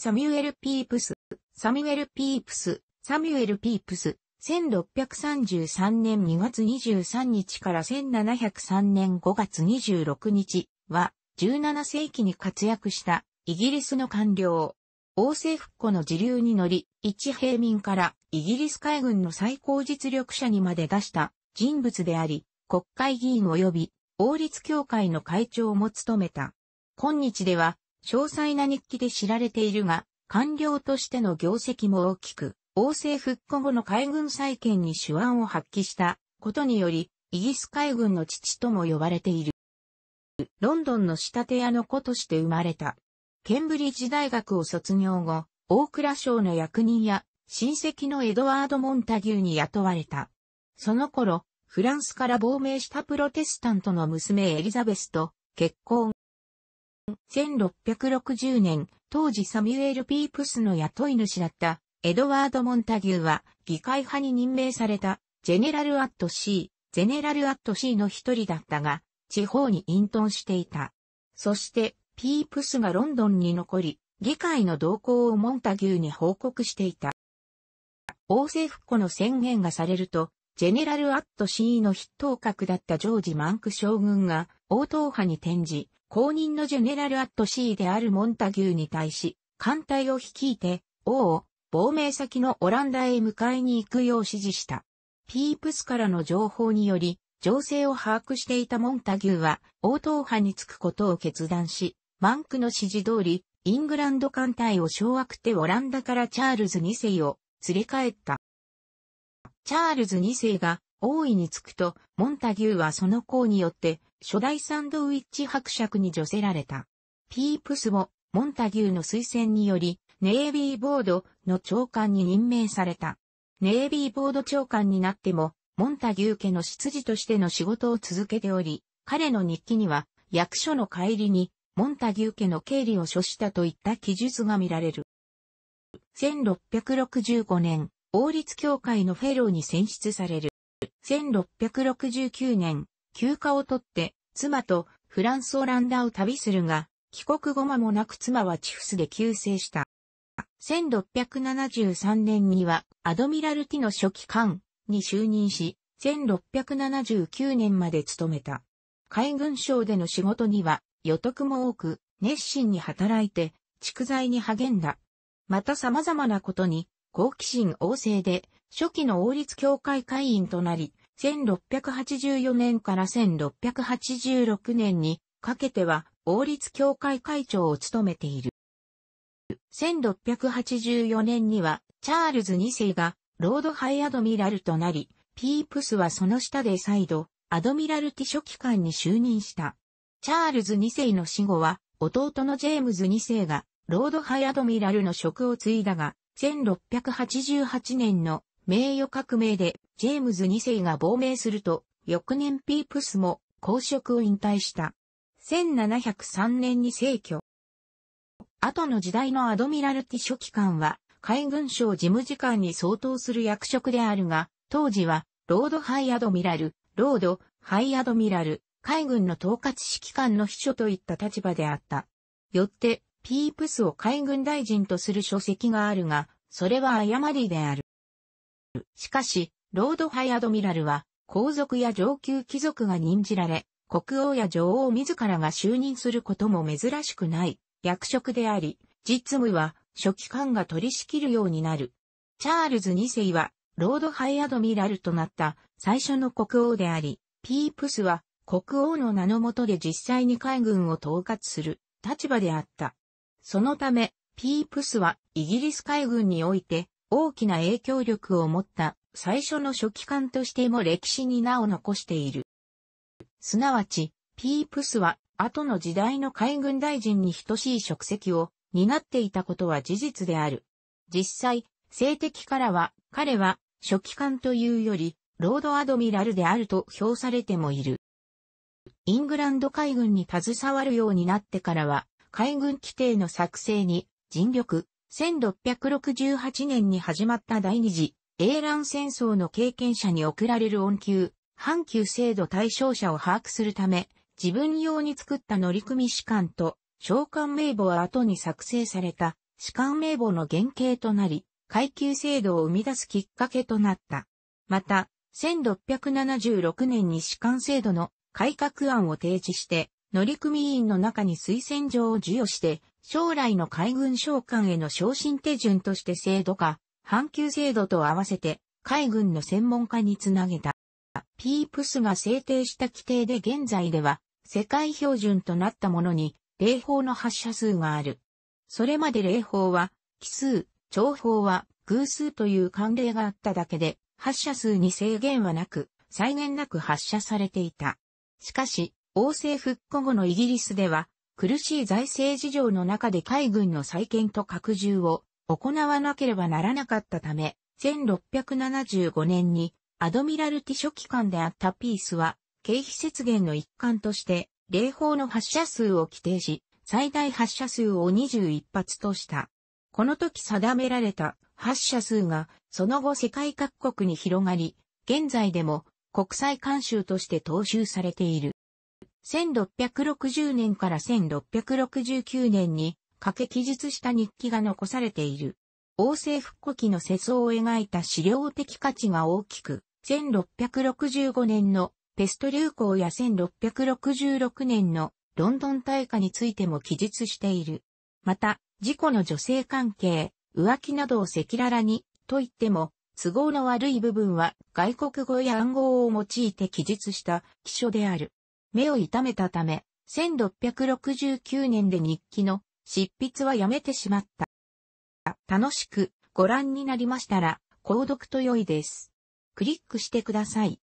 サミュエル・ピープス、サミュエル・ピープス、サミュエル・ピープス、1633年2月23日から1703年5月26日は、17世紀に活躍したイギリスの官僚。王政復古の時流に乗り、一平民からイギリス海軍の最高実力者にまで出した人物であり、国会議員及び王立協会の会長も務めた。今日では詳細な日記で知られているが、官僚としての業績も大きく、王政復古後の海軍再建に手腕を発揮したことにより、イギス海軍の父とも呼ばれている。ロンドンの仕立て屋の子として生まれた。ケンブリッジ大学を卒業後、大蔵省の役人や親戚のエドワード・モンタギューに雇われた。その頃、フランスから亡命したプロテスタントの娘エリザベスと結婚。1660年、当時サミュエル・ピープスの雇い主だったエドワード・モンタギューは議会派に任命されたジェネラル・アット・シー、ェネラル・アット・シーの一人だったが、地方に隠遁していた。そして、ピープスがロンドンに残り、議会の動向をモンタギューに報告していた。王政復古の宣言がされると、ジェネラル・アット・シーの筆頭格だったジョージ・マンク将軍が、応答派に転じ、公認のジェネラル・アット・シーであるモンタギューに対し、艦隊を率いて、王を亡命先のオランダへ迎えに行くよう指示した。ピープスからの情報により、情勢を把握していたモンタギューは、応答派につくことを決断し、マンクの指示通り、イングランド艦隊を掌握ってオランダからチャールズ2世を連れ帰った。チャールズ2世が王位につくと、モンタギューはその功によって、初代サンドウィッチ伯爵に除せられた。ピープスも、モンタギューの推薦により、ネイビーボードの長官に任命された。ネイビーボード長官になっても、モンタギュー家の執事としての仕事を続けており、彼の日記には、役所の帰りに、モンタギュー家の経理を処したといった記述が見られる。1665年、王立協会のフェローに選出される。1669年、休暇を取って、妻とフランス・オランダを旅するが、帰国後間もなく妻はチフスで急逝した。1673年には、アドミラルティの初期官に就任し、1679年まで務めた。海軍省での仕事には、予得も多く、熱心に働いて、蓄財に励んだ。また様々なことに、好奇心旺盛で、初期の王立協会会員となり、1684年から1686年にかけては王立協会会長を務めている。1684年にはチャールズ2世がロードハイアドミラルとなり、ピープスはその下で再度、アドミラルティ書記官に就任した。チャールズ2世の死後は、弟のジェームズ2世が、ロードハイアドミラルの職を継いだが、1688年の名誉革命でジェームズ2世が亡命すると、翌年ピープスも公職を引退した。1703年に逝去。後の時代のアドミラルティ書記官は、海軍省事務次官に相当する役職であるが、当時は、ロードハイアドミラル、ロード、ハイアドミラル、海軍の統括指揮官の秘書といった立場であった。よって、ピープスを海軍大臣とする書籍があるが、それは誤りである。しかし、ロードハイアドミラルは、皇族や上級貴族が任じられ、国王や女王自らが就任することも珍しくない役職であり、実務は初期官が取り仕切るようになる。チャールズ2世は、ロードハイアドミラルとなった最初の国王であり、ピープスは国王の名のもとで実際に海軍を統括する立場であった。そのため、ピープスはイギリス海軍において大きな影響力を持った最初の書記官としても歴史に名を残している。すなわち、ピープスは後の時代の海軍大臣に等しい職責を担っていたことは事実である。実際、性的からは彼は書記官というよりロードアドミラルであると評されてもいる。イングランド海軍に携わるようになってからは、海軍規定の作成に尽力、1668年に始まった第二次英乱戦争の経験者に送られる恩給、半級制度対象者を把握するため、自分用に作った乗組士官と、召喚名簿は後に作成された、士官名簿の原型となり、階級制度を生み出すきっかけとなった。また、1676年に士官制度の改革案を提示して、乗組員の中に推薦状を授与して、将来の海軍将官への昇進手順として制度化、半級制度と合わせて、海軍の専門家につなげた。ピープスが制定した規定で現在では、世界標準となったものに、霊法の発射数がある。それまで霊法は、奇数、長法は、偶数という慣例があっただけで、発射数に制限はなく、際限なく発射されていた。しかし、王政復古後のイギリスでは、苦しい財政事情の中で海軍の再建と拡充を行わなければならなかったため、1675年にアドミラルティ書記官であったピースは、経費節減の一環として、霊砲の発射数を規定し、最大発射数を21発とした。この時定められた発射数が、その後世界各国に広がり、現在でも国際慣習として踏襲されている。1660年から1669年にかけ記述した日記が残されている。王政復古期の世相を描いた資料的価値が大きく、1665年のペスト流行や1666年のロンドン大火についても記述している。また、事故の女性関係、浮気などを赤裸々に、と言っても、都合の悪い部分は外国語や暗号を用いて記述した記書である。目を痛めたため、1669年で日記の執筆はやめてしまった。楽しくご覧になりましたら、購読と良いです。クリックしてください。